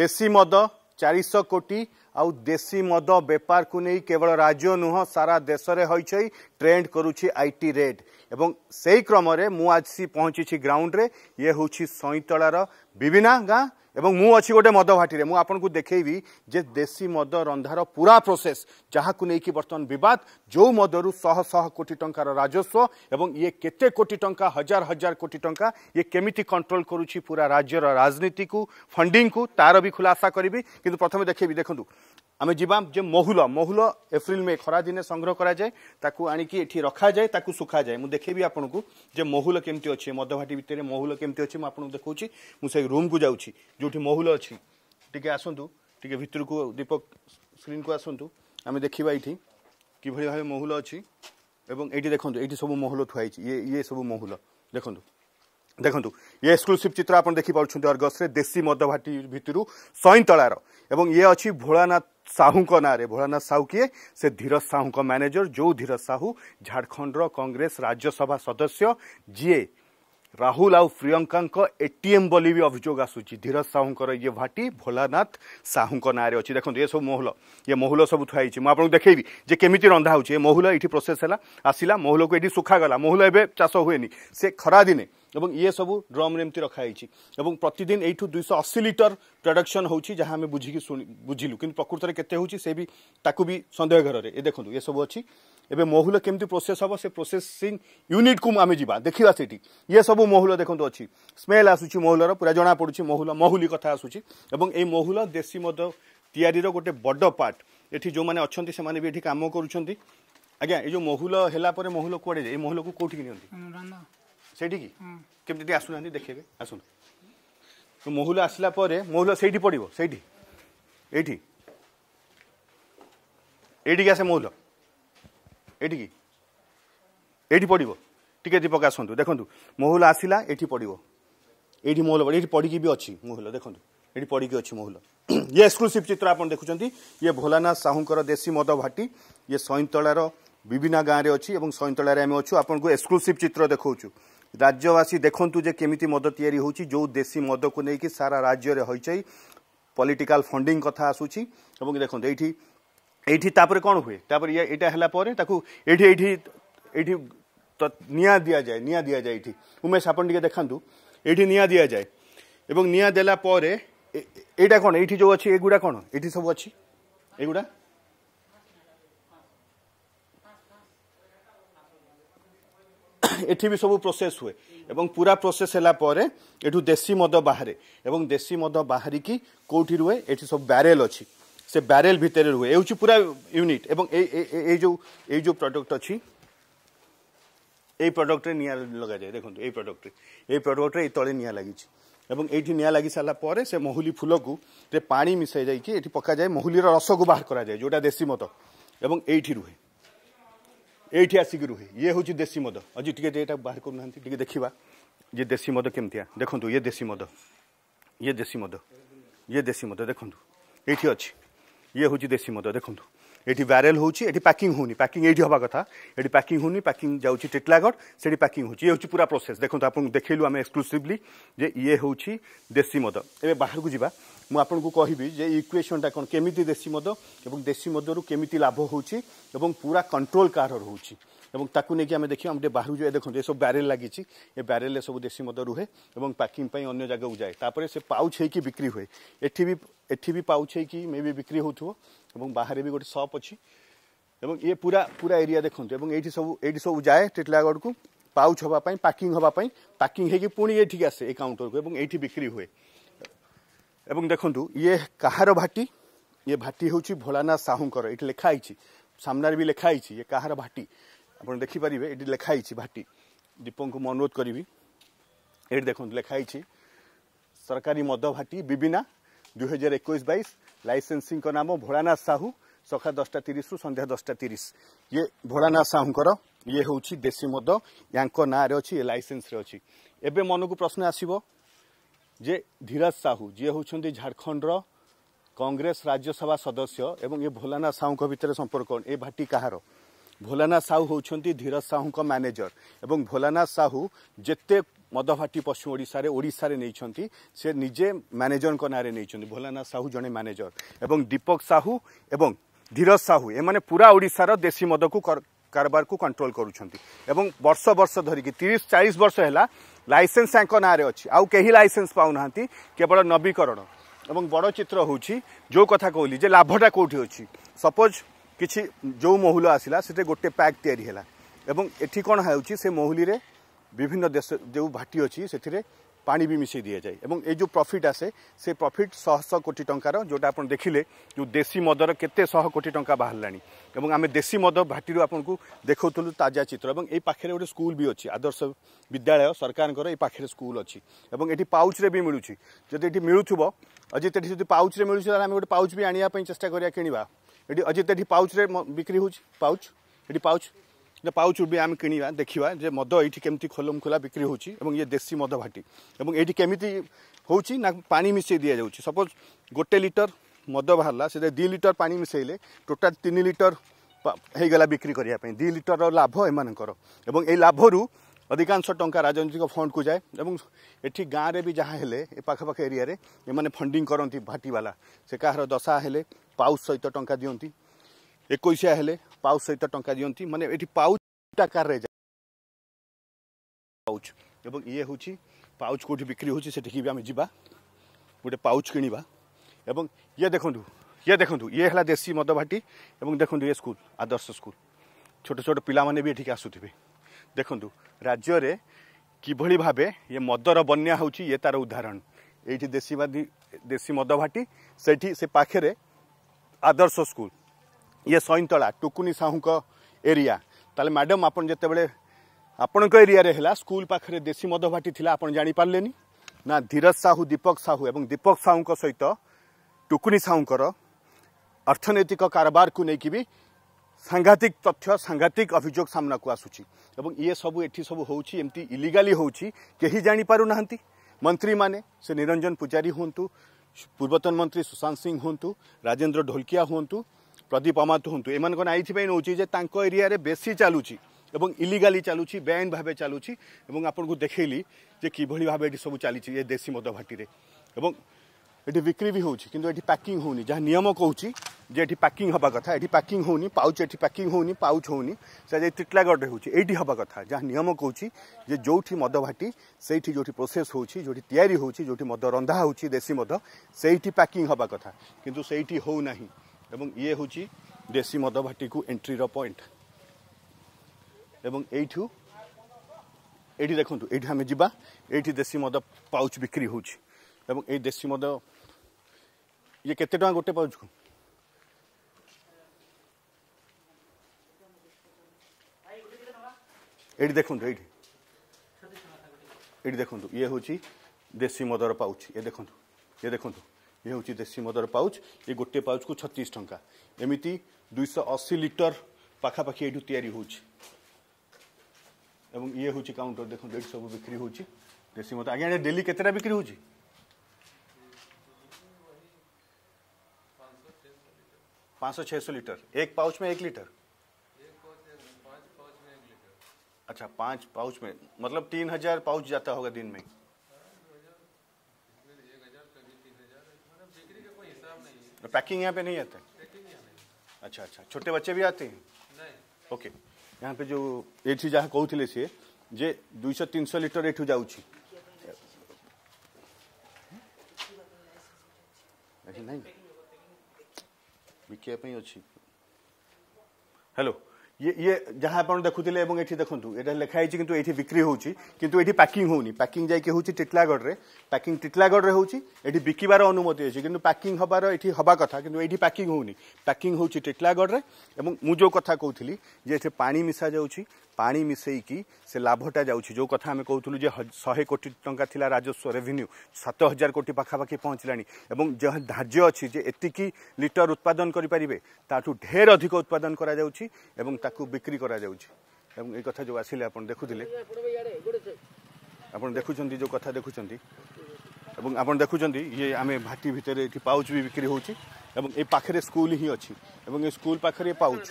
ଦେଶୀ ମଦ ଚାରିଶହ କୋଟି ଆଉ ଦେଶୀ ମଦ ବେପାରକୁ ନେଇ କେବଳ ରାଜ୍ୟ ନୁହଁ ସାରା ଦେଶରେ ହଇଚଇ ଟ୍ରେଣ୍ଡ କରୁଛି ଆଇଟି ରେଟ୍ ଏବଂ ସେଇ କ୍ରମରେ ମୁଁ ଆଜି ପହଞ୍ଚିଛି ଗ୍ରାଉଣ୍ଡରେ ଇଏ ହେଉଛି ସଇଁତଳାର ବିବିନା ଗାଁ এবং ମୁଁ ଅଛି ଗୋଟେ ମଦ ଭାଟିରେ ମୁଁ ଆପଣଙ୍କୁ ଦେଖେଇବି ଯେ ଦେଶୀ ମଦ ରନ୍ଧାର ପୁରା ପ୍ରୋସେସ୍ ଯାହାକୁ ନେଇକି ବର୍ତ୍ତମାନ ବିବାଦ ଯେଉଁ ମଦରୁ ଶହ ଶହ କୋଟି ଟଙ୍କାର ରାଜସ୍ୱ ଏବଂ ଇଏ କେତେ କୋଟି ଟଙ୍କା ହଜାର ହଜାର କୋଟି ଟଙ୍କା ଇଏ କେମିତି କଣ୍ଟ୍ରୋଲ କରୁଛି ପୁରା ରାଜ୍ୟର ରାଜନୀତିକୁ ଫଣ୍ଡିଂକୁ ତାର ବି ଖୁଲାସା କରିବି କିନ୍ତୁ ପ୍ରଥମେ ଦେଖେଇବି ଦେଖନ୍ତୁ ଆମେ ଯିବା ଯେ ମହୁଲ ମହୁଲ ଏପ୍ରିଲ ମେ ଖରାଦିନେ ସଂଗ୍ରହ କରାଯାଏ ତାକୁ ଆଣିକି ଏଠି ରଖାଯାଏ ତାକୁ ଶୁଖାଯାଏ ମୁଁ ଦେଖେଇବି ଆପଣଙ୍କୁ ଯେ ମହୁଲ କେମିତି ଅଛି ମଦଭାଟି ଭିତରେ ମହୁଲ କେମିତି ଅଛି ମୁଁ ଆପଣଙ୍କୁ ଦେଖାଉଛି ମୁଁ ସେଇ ରୁମ୍କୁ ଯାଉଛି ଯେଉଁଠି ମହୁଲ ଅଛି ଟିକେ ଆସନ୍ତୁ ଟିକେ ଭିତରକୁ ଦୀପକ ସ୍କ୍ରିନ୍କୁ ଆସନ୍ତୁ ଆମେ ଦେଖିବା ଏଇଠି କିଭଳି ଭାବେ ମହୁଲ ଅଛି ଏବଂ ଏଇଠି ଦେଖନ୍ତୁ ଏଇଠି ସବୁ ମହୁଲ ଥୁଆ ହେଇଛି ଇଏ ଇଏ ସବୁ ମହୁଲ ଦେଖନ୍ତୁ ଦେଖନ୍ତୁ ଇଏ ଏକ୍ସକ୍ଲୁସିଭ୍ ଚିତ୍ର ଆପଣ ଦେଖିପାରୁଛନ୍ତି ଅର୍ଗସ୍ରେ ଦେଶୀ ମଦଭାଟି ଭିତରୁ ସଇଁତଳାର ଏବଂ ଇଏ ଅଛି ଭୋଳାନାଥ ସାହୁଙ୍କ ନାଁରେ ଭୋଳାନାଥ ସାହୁ କିଏ ସେ ଧୀରଜ ସାହୁଙ୍କ ମ୍ୟାନେଜର ଯେଉଁ ଧୀରଜ ସାହୁ ଝାଡ଼ଖଣ୍ଡର କଂଗ୍ରେସ ରାଜ୍ୟସଭା ସଦସ୍ୟ ଯିଏ ରାହୁଲ ଆଉ ପ୍ରିୟଙ୍କାଙ୍କ ଏ ଟି ଏମ୍ ବୋଲି ବି ଅଭିଯୋଗ ଆସୁଛି ଧୀରଜ ସାହୁଙ୍କର ଇଏ ଭାଟି ଭୋଲାନାଥ ସାହୁଙ୍କ ନାଁରେ ଅଛି ଦେଖନ୍ତୁ ଏସବୁ ମହୁଲ ଇଏ ମହୁଲ ସବୁ ଥୁଆ ହେଇଛି ମୁଁ ଆପଣଙ୍କୁ ଦେଖେଇବି ଯେ କେମିତି ରନ୍ଧା ହେଉଛି ଏ ମହୁଲ ଏଇଠି ପ୍ରୋସେସ୍ ହେଲା ଆସିଲା ମହୁଲକୁ ଏଠି ଶୁଖାଗଲା ମହୁଲ ଏବେ ଚାଷ ହୁଏନି ସେ ଖରାଦିନେ ଏବଂ ଇଏ ସବୁ ଡ୍ରମ୍ରେ ଏମିତି ରଖାହେଇଛି ଏବଂ ପ୍ରତିଦିନ ଏଇଠୁ ଦୁଇଶହ ଅଶୀ ଲିଟର ପ୍ରଡକ୍ସନ୍ ହେଉଛି ଯାହା ଆମେ ବୁଝିକି ଶୁଣି ବୁଝିଲୁ କିନ୍ତୁ ପ୍ରକୃତରେ କେତେ ହେଉଛି ସେ ବି ତାକୁ ବି ସନ୍ଦେହ ଘରରେ ଏ ଦେଖନ୍ତୁ ଏସବୁ ଅଛି ଏବେ ମହୁଲ କେମିତି ପ୍ରୋସେସ୍ ହେବ ସେ ପ୍ରୋସେସିଂ ୟୁନିଟ୍କୁ ଆମେ ଯିବା ଦେଖିବା ସେଠି ଇଏ ସବୁ ମହୁଲ ଦେଖନ୍ତୁ ଅଛି ସ୍ମେଲ୍ ଆସୁଛି ମହୁଲର ପୁରା ଜଣାପଡ଼ୁଛି ମହୁଲ ମହୁଲି କଥା ଆସୁଛି ଏବଂ ଏଇ ମହୁଲ ଦେଶୀ ମଦ ତିଆରିର ଗୋଟେ ବଡ଼ ପାର୍ଟ ଏଠି ଯେଉଁମାନେ ଅଛନ୍ତି ସେମାନେ ବି ଏଠି କାମ କରୁଛନ୍ତି ଆଜ୍ଞା ଏ ଯେଉଁ ମହୁଲ ହେଲା ପରେ ମହୁଲ କୁଆଡ଼େ ଯାଏ ଏଇ ମହୁଲକୁ କେଉଁଠିକି ନିଅନ୍ତି ସେଇଠିକି କେମିତି ଟିକେ ଆସୁନାହାନ୍ତି ଦେଖେଇବେ ଆସନ୍ତୁ ମହୁଲ ଆସିଲା ପରେ ମହୁଲ ସେଇଠି ପଡ଼ିବ ସେଇଠି ଏଇଠି ଏଇଠିକି ଆସେ ମହୁଲ এটিকি এটি পড়ব টিকে দীপক আসন্তু দেখুন মহুল আসিলা এটি পড়ব এটি মহুল এটি পড়িকি বি অছি মহুল দেখুন এটি পড়িকি অছি মহুল ইয়ে এক্সক্লুসিভ চিত্র আপনার দেখুম ইয়ে ভোলানাথ সাহুঙ্কর দেশী মদ ভাটি ইয়ে সৈন্তলার বিভিন্ন গাঁরে অছি এবং সৈন্তলার আমি অছু আপনার এক্সক্লুসিভ চিত্র দেখাউছু রাজ্যবাসী দেখুন যে কমিটি মদ তৈরি হচ্ছে যে দেশী মদকু নেই সারা রাজ্যের হইচাই পলিটিকাল ফন্ডিং কথা আসুচি এবং দেখুন এইটি এইটি তাপরে କ'ଣ ହୁଏ ତାପରେ ଏଇଟା ହେଲା ପରେ ତାକୁ ଏଇଠି ଏଇଠି ଏଇଠି ନିଆଁ ଦିଆଯାଏ ନିଆଁ ଦିଆଯାଏ ଏଇଠି ଉମେଶ ଆପଣ ଟିକେ ଦେଖାନ୍ତୁ ଏଇଠି ନିଆଁ ଦିଆଯାଏ ଏବଂ ନିଆଁ ଦେଲା ପରେ ଏଇଟା କ'ଣ ଏଇଠି ଯେଉଁ ଅଛି ଏଗୁଡ଼ା କ'ଣ ଏଇଠି ସବୁ ଅଛି ଏଗୁଡ଼ା ଏଠି ବି ସବୁ ପ୍ରୋସେସ୍ ହୁଏ ଏବଂ ପୁରା ପ୍ରୋସେସ୍ ହେଲା ପରେ ଏଠୁ ଦେଶୀ ମଦ ବାହାରେ ଏବଂ ଦେଶୀ ମଦ ବାହାରିକି କେଉଁଠି ରୁହେ ଏଠି ସବୁ ବ୍ୟାରେଲ୍ ଅଛି সে ব্যারেল ভিতরে রুহে এ হচ্ছে পুরা ইউনিট এবং এই এই যে এই যে প্রডক্ট অছি এই প্রডক্টরে নিয়া লগা যায় দেখুন এই প্রডক্টরে এই প্রডক্টরে এই তলে নিয়া লাগিছে এবং এইটি নিয়া লাগি সারা পরে সে মহুলি ফুলকু রে পানি মিশাই যাইকি এটি পকা যায় মহুলির রসকু বাহার করা যায় যেটা দেশি মদ এবং এইটি রুহে এইটি আসিকি রুহে ইয়ে হচ্ছে দেশি মদ আজি টিকে এটা বাহার করু না টিকে দেখিবা যে দেশি মদ কেমতিয়া দেখুন ইয়ে দেশি মদ ইয়ে দেশি মদ ইয়ে দেশি মদ দেখুন এইটি অছি ଇଏ ହେଉଛି ଦେଶୀ ମଦ ଦେଖନ୍ତୁ ଏଠି ବ୍ୟାରେଲ୍ ହେଉଛି ଏଠି ପ୍ୟାକିଂ ହେଉନି ପ୍ୟାକିଂ ଏଇଠି ହେବା କଥା ଏଠି ପ୍ୟାକିଂ ହେଉନି ପ୍ୟାକିଂ ଯାଉଛି ଟିଟଲାଗଡ଼ ସେଠି ପ୍ୟାକିଂ ହେଉଛି ଇଏ ହେଉଛି ପୁରା ପ୍ରୋସେସ୍ ଦେଖନ୍ତୁ ଆପଣଙ୍କୁ ଦେଖେଇଲୁ ଆମେ ଏକ୍ସକ୍ଲୁସିଭଲି ଯେ ଇଏ ହେଉଛି ଦେଶୀ ମଦ ଏବେ ବାହାରକୁ ଯିବା ମୁଁ ଆପଣଙ୍କୁ କହିବି ଯେ ଇକ୍ୱେସନ୍ଟା କ'ଣ କେମିତି ଦେଶୀ ମଦ ଏବଂ ଦେଶୀ ମଦରୁ କେମିତି ଲାଭ ହେଉଛି ଏବଂ ପୁରା କଣ୍ଟ୍ରୋଲ୍ କାହାର ରହୁଛି এবং ତାକୁ ନେଇକି ଆମେ ଦେଖିବା ଆମେ ଟିକେ ବାହାରୁ ଯାଏ ଦେଖନ୍ତୁ ଏସବୁ ବ୍ୟାରେଲ୍ ଲାଗିଛି ଏ ବ୍ୟାରେଲ୍ରେ ସବୁ ଦେଶୀ ମଦ ରୁହେ ଏବଂ ପ୍ୟାକିଂ ପାଇଁ ଅନ୍ୟ ଜାଗାକୁ ଯାଏ ତାପରେ ସେ ପାଉଚ୍ ହେଇକି ବିକ୍ରି ହୁଏ ଏଠି ବି ଏଠି ବି ପାଉଚ୍ ହେଇକି ମେ ବି ବିକ୍ରି ହେଉଥିବ ଏବଂ ବାହାରେ ବି ଗୋଟେ ସପ୍ ଅଛି ଏବଂ ଇଏ ପୁରା ପୁରା ଏରିଆ ଦେଖନ୍ତୁ ଏବଂ ଏଇଠି ସବୁ ଏଇଠି ସବୁ ଯାଏ ଟିଟିଲାଗଡ଼କୁ ପାଉଚ୍ ହେବା ପାଇଁ ପ୍ୟାକିଂ ହେବା ପାଇଁ ପ୍ୟାକିଂ ହେଇକି ପୁଣି ଏଠିକି ଆସେ ଏ କାଉଣ୍ଟରକୁ ଏବଂ ଏଇଠି ବିକ୍ରି ହୁଏ ଏବଂ ଦେଖନ୍ତୁ ଇଏ କାହାର ଭାଟି ଇଏ ଭାଟି ହେଉଛି ଭୋଳାନାଥ ସାହୁଙ୍କର ଏଠି ଲେଖା ହେଇଛି ସାମ୍ନାରେ ବି ଲେଖା ହେଇଛି ଇଏ କାହାର ଭାଟି ଆପଣ ଦେଖିପାରିବେ ଏଠି ଲେଖା ହେଇଛି ଭାଟି ଦୀପଙ୍କୁ ମୁଁ ଅନୁରୋଧ କରିବି ଏଠି ଦେଖନ୍ତୁ ଲେଖା ହେଇଛି ସରକାରୀ ମଦ ଭାଟି ବିବିନା ଦୁଇହଜାର ଏକୋଇଶ ବାଇଶ ଲାଇସେନ୍ସିଙ୍କ ନାମ ଭୋଳାନାଥ ସାହୁ ସକାଳ ଦଶଟା ତିରିଶରୁ ସନ୍ଧ୍ୟା ଦଶଟା ତିରିଶ ଇଏ ଭୋଳାନାଥ ସାହୁଙ୍କର ଇଏ ହେଉଛି ଦେଶୀ ମଦ ୟାଙ୍କ ନାଁରେ ଅଛି ଏ ଲାଇସେନ୍ସରେ ଅଛି ଏବେ ମନକୁ ପ୍ରଶ୍ନ ଆସିବ ଯେ ଧୀରଜ ସାହୁ ଯିଏ ହେଉଛନ୍ତି ଝାଡ଼ଖଣ୍ଡର କଂଗ୍ରେସ ରାଜ୍ୟସଭା ସଦସ୍ୟ ଏବଂ ଏ ଭୋଲାନାଥ ସାହୁଙ୍କ ଭିତରେ ସମ୍ପର୍କ ଏ ଭାଟି କାହାର ভোলানাথ সাহু হচ্ছেন ধীরজ সাহুঙ্ ম্যানেজর এবং ভোলানাথ সাহু যেতে মদভাটি পশ্চিম ওড়িশার ওড়িশার নিয়েছেন সে নিজে ম্যানেজর নাঁরে নিয়েছেন ভোলানাথ সাহু জনে ম্যানেজর এবং দীপক সাহু এবং ধীরজ সাহু এমানে পুরা ওড়িশার দেশী মদকু কারবারকু কন্ট্রোল করুଛନ୍ତି এবং বর্ষ বর্ষ ধরিকি তিরিশ চাଳିଶ ବର୍ଷ ହେଲା ଲାଇସେନ୍ସ ତାଙ୍କ ନାଁରେ ଅଛି ଆଉ କେହି ଲାଇସେନ୍ସ ପାଉନାହାନ୍ତି କେବଳ ନବୀକରଣ ଏବଂ ବଡ଼ ଚିତ୍ର ହେଉଛି ଯେଉଁ କଥା କହିଲି ଯେ ଲାଭଟା କେଉଁଠି ଅଛି ସପୋଜ୍ କିଛି ଯେଉଁ ମହୁଲ ଆସିଲା ସେଠି ଗୋଟେ ପ୍ୟାକ୍ ତିଆରି ହେଲା ଏବଂ ଏଠି କ'ଣ ହେଉଛି ସେ ମହୁଲିରେ ବିଭିନ୍ନ ଦେଶ ଯେଉଁ ଭାଟି ଅଛି ସେଥିରେ ପାଣି ବି ମିଶାଇ ଦିଆଯାଏ ଏବଂ ଏଇ ଯେଉଁ ପ୍ରଫିଟ୍ ଆସେ ସେ ପ୍ରଫିଟ୍ ଶହ ଶହ କୋଟି ଟଙ୍କାର ଯେଉଁଟା ଆପଣ ଦେଖିଲେ ଯେଉଁ ଦେଶୀ ମଦର କେତେ ଶହ କୋଟି ଟଙ୍କା ବାହାରିଲାଣି ଏବଂ ଆମେ ଦେଶୀ ମଦ ଭାଟିରୁ ଆପଣଙ୍କୁ ଦେଖାଉଥିଲୁ ତାଜା ଚିତ୍ର ଏବଂ ଏଇ ପାଖରେ ଗୋଟେ ସ୍କୁଲ ବି ଅଛି ଆଦର୍ଶ ବିଦ୍ୟାଳୟ ସରକାରଙ୍କର ଏଇ ପାଖରେ ସ୍କୁଲ ଅଛି ଏବଂ ଏଠି ପାଉଚ୍ରେ ବି ମିଳୁଛି ଯଦି ଏଠି ମିଳୁଥିବ ଯଦି ଏଠି ଯଦି ପାଉଚ୍ରେ ମିଳୁଛି ତାହେଲେ ଆମେ ଗୋଟେ ପାଉଚ୍ ବି ଆଣିବା ପାଇଁ ଚେଷ୍ଟା କରିବା କିଣିବା ଏଠି ଅଜିତ ଏଠି ପାଉଚ୍ରେ ବିକ୍ରି ହେଉଛି ପାଉଚ୍ ଏଠି ପାଉଚ୍ ଯେ ପାଉଚ୍ରୁ ବି ଆମେ କିଣିବା ଦେଖିବା ଯେ ମଦ ଏଇଠି କେମିତି ଖୋଲମଖୋଲା ବିକ୍ରି ହେଉଛି ଏବଂ ଇଏ ଦେଶୀ ମଦ ଭାଟି ଏବଂ ଏଇଠି କେମିତି ହେଉଛି ନା ପାଣି ମିଶାଇ ଦିଆଯାଉଛି ସପୋଜ୍ ଗୋଟେ ଲିଟର ମଦ ବାହାରିଲା ସେଥିରେ ଦୁଇ ଲିଟର ପାଣି ମିଶାଇଲେ ଟୋଟାଲ୍ ତିନି ଲିଟର ହେଇଗଲା ବିକ୍ରି କରିବା ପାଇଁ ଦୁଇ ଲିଟରର ଲାଭ ଏମାନଙ୍କର ଏବଂ ଏଇ ଲାଭରୁ ଅଧିକାଂଶ ଟଙ୍କା ରାଜନୈତିକ ଫଣ୍ଡକୁ ଯାଏ ଏବଂ ଏଠି ଗାଁରେ ବି ଯାହା ହେଲେ ଏ ପାଖାପାଖି ଏରିଆରେ ଏମାନେ ଫଣ୍ଡିଂ କରନ୍ତି ଭାଟିବାଲା ସେ କାହାର ଦଶା ହେଲେ ପାଉଚ୍ ସହିତ ଟଙ୍କା ଦିଅନ୍ତି ଏକୋଇଶିଆ ହେଲେ ପାଉଚ୍ ସହିତ ଟଙ୍କା ଦିଅନ୍ତି ମାନେ ଏଠି ପାଉଚ୍ ଆକାରରେ ପାଉଚ୍ ଏବଂ ଇଏ ହେଉଛି ପାଉଚ୍ କେଉଁଠି ବିକ୍ରି ହେଉଛି ସେଠିକି ବି ଆମେ ଯିବା ଗୋଟେ ପାଉଚ୍ କିଣିବା ଏବଂ ଇଏ ଦେଖନ୍ତୁ ଇଏ ଦେଖନ୍ତୁ ଇଏ ହେଲା ଦେଶୀ ମଦ ଭାଟି ଏବଂ ଦେଖନ୍ତୁ ଇଏ ସ୍କୁଲ ଆଦର୍ଶ ସ୍କୁଲ ଛୋଟ ଛୋଟ ପିଲାମାନେ ବି ଏଠିକି ଆସୁଥିବେ ଦେଖନ୍ତୁ ରାଜ୍ୟରେ କିଭଳି ଭାବେ ଇଏ ମଦର ବନ୍ୟା ହେଉଛି ଇଏ ତା'ର ଉଦାହରଣ ଏଇଠି ଦେଶୀ ଦେଶୀ ମଦ ଭାଟି ସେଇଠି ସେ ପାଖରେ আদর্শ স্কুল ইয়ে সৈনতলা টুকুনি সাহুঙ্ক এরিয়া তাহলে ম্যাডাম আপনার যেতবে আপনার এরিয়ারে হল স্কুল পাখে দেশি মদ ভাটি লা আপনার জাঁপারে না ধীরজ সাহু দীপক সাহু এবং দীপক সাহুঙ্ সহ টুকুনি সাহুঙ্কর অর্থনৈতিক কারবারকু নেই বি সাংঘাতিক তথ্য সাংঘাতিক অভিযোগ সামনাকু আসুচি এবং ইয়ে সব এটি সব হচ্ছে এমতি ইলিগালি হচ্ছে কে জাঁপারু না মন্ত্রী মানে সে নিরঞ্জন পূজারী হুঁতু ପୂର୍ବତନ ମନ୍ତ୍ରୀ ସୁଶାନ୍ତ ସିଂ ହୁଅନ୍ତୁ ରାଜେନ୍ଦ୍ର ଢୋଲକିଆ ହୁଅନ୍ତୁ ପ୍ରଦୀପ ଅମାତ ହୁଅନ୍ତୁ ଏମାନଙ୍କ ନା ଏଇଥିପାଇଁ ନେଉଛି ଯେ ତାଙ୍କ ଏରିଆରେ ବେଶୀ ଚାଲୁଛି এবং ইলিগালি চালুছি বেআইন ভাবে চালুছি এবং আপনার দেখাইলি যে কিভাবে ভাবে এটি সব চালিছি এ দেশি মদ ভাটিরে এবং এটি বিক্রি বি হচ্ছে কিন্তু এটি প্যাকিং হোনি যা নিয়ম কৌছি যে এটি প্যাকিং হওয়া কথা এটি প্যাকিং হোনি পাউচ এটি প্যাকিং হোনি পাউচ হোনি সেটা এই তিতলাগড়ে হচ্ছে এইটি হওয়া কথা যা নিয়ম কৌছি যে যেটি মদ ভাটি সেইটি যেটি প্রোসেস হচ্ছে যেটি তৈরি হচ্ছে যেটি মদ রন্ধা হচ্ছে দেশি মদ সেইটি প্যাকিং হওয়া কথা কিন্তু সেইটি হো না এবং ইয়ে হচ্ছে দেশি মদ ভাটিকু এন্ট্রির পয়েন্ট এবং এইঠু এইটি দেখুন এইটি আমি যা এইটি দেশি মদ পাউচ বিক্রি হচ্ছে এবং এই দেশি মদ এ কত টাকা গটে পাউচ এডি দেখুতো এডি এডি দেখুতো ইয়ে হুচি দেশি মদের পাউচ ইয়ে দেখুতো ইয়ে দেখুতো ইয়ে হুচি দেশি মদের পাউচ এ গট পাউচ কো 36 টাকা এমিতি 280 লিটার পাখা পাখি এটু তিয়ারি হুচি এবং ইয়ে হুচি কাউন্টার দেখো 150 বিক্রি হুচি দেশি মদ আগে দিল্লি কতরা বিক্রি হুচি पाँच सौ छः सौ लीटर एक पाउच में एक लीटर अच्छा पाँच पाउच में मतलब तीन हजार पाउच जाता होगा दिन में मतलब तो पैकिंग यहाँ पे नहीं आता अच्छा अच्छा छोटे बच्चे भी आते हैं ओके यहाँ पे जो एठी जहाँ कहते सी जे दुई सौ तीन सौ लिटर एठू जाऊँ नहीं ବିକିବା ପାଇଁ ଅଛି ହ୍ୟାଲୋ ଇଏ ଇଏ ଯାହା ଆପଣ ଦେଖୁଥିଲେ ଏବଂ ଏଠି ଦେଖନ୍ତୁ ଏଇଟା ଲେଖା ହେଇଛି କିନ୍ତୁ ଏଠି ବିକ୍ରି ହେଉଛି କିନ୍ତୁ ଏଠି ପ୍ୟାକିଂ ହେଉନି ପ୍ୟାକିଂ ଯାଇକି ହେଉଛି ଟିଟଲାଗଡ଼ରେ ପ୍ୟାକିଂ ଟିଟଲାଗଡ଼ରେ ହେଉଛି ଏଠି ବିକିବାର ଅନୁମତି ଅଛି କିନ୍ତୁ ପ୍ୟାକିଂ ହେବାର ଏଠି ହେବା କଥା କିନ୍ତୁ ଏଠି ପ୍ୟାକିଂ ହେଉନି ପ୍ୟାକିଂ ହେଉଛି ଟିଟଲାଗଡ଼ରେ ଏବଂ ମୁଁ ଯେଉଁ କଥା କହୁଥିଲି ଯେ ଏଠି ପାଣି ମିଶାଯାଉଛି ପାଣି ମିଶାଇକି ସେ ଲାଭଟା ଯାଉଛି ଯେଉଁ କଥା ଆମେ କହୁଥିଲୁ ଯେ ଶହେ କୋଟି ଟଙ୍କା ଥିଲା ରାଜସ୍ୱ ରେଭିନ୍ୟୁ ସାତ ହଜାର କୋଟି ପାଖାପାଖି ପହଞ୍ଚିଲାଣି ଏବଂ ଯେଉଁ ଧାର୍ଯ୍ୟ ଅଛି ଯେ ଏତିକି ଲିଟର ଉତ୍ପାଦନ କରିପାରିବେ ତାଠୁ ଢେର ଅଧିକ ଉତ୍ପାଦନ କରାଯାଉଛି ଏବଂ ତାକୁ ବିକ୍ରି କରାଯାଉଛି ଏବଂ ଏ କଥା ଯେଉଁ ଆସିଲେ ଆପଣ ଦେଖୁଥିଲେ ଆପଣ ଦେଖୁଛନ୍ତି ଯେଉଁ କଥା ଦେଖୁଛନ୍ତି ଏବଂ ଆପଣ ଦେଖୁଛନ୍ତି ଇଏ ଆମେ ଭାଟି ଭିତରେ এটি ପାଉଚ୍ ବି ବିକ୍ରି ହେଉଛି ଏବଂ এই ପାଖରେ স্কুল ହିଁ ଅଛି ଏବଂ ଏ স্কুল ପାଖରେ ପାଉଚ୍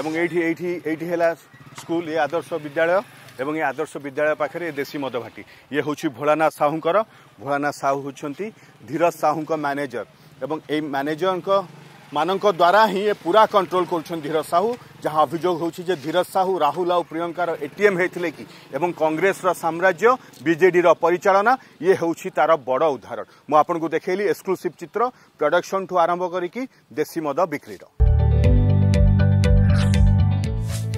ଏବଂ ଏଇଠି ଏଇଠି ଏଇଠି ହେଲା স্কুল এ আদর্শ বিদ্যালয় এবং এই আদর্শ বিদ্যালয় পাখে এ দেশী মদভাটি ইয়ে হচ্ছে ভোলানাথ সাহুঙ্কর ভোলানাথ সাহু হচ্ছেন ধীরজ সাহুঙ্ক ম্যানেজর এবং এই ম্যানেজরঙ্ক মানঙ্ক দ্বারা হি এ পুরা কন্ট্রোল করছেন ধীরজ সাহু যা অভিযোগ হচ্ছে যে ধীরজ সাহু রাহুল আউ প্রিয়ঙ্কার এটিএম হয়েছে কি এবং কংগ্রেসর সাম্রাজ্য বিজেডির পরিচালনা ইয়ে হচ্ছে তার বড় উদাহরণ মু আপনার দেখাইলি এক্সক্লুসিভ চিত্র প্রডকশন ঠু আরম্ভ করি দেশী মদ বিক্রির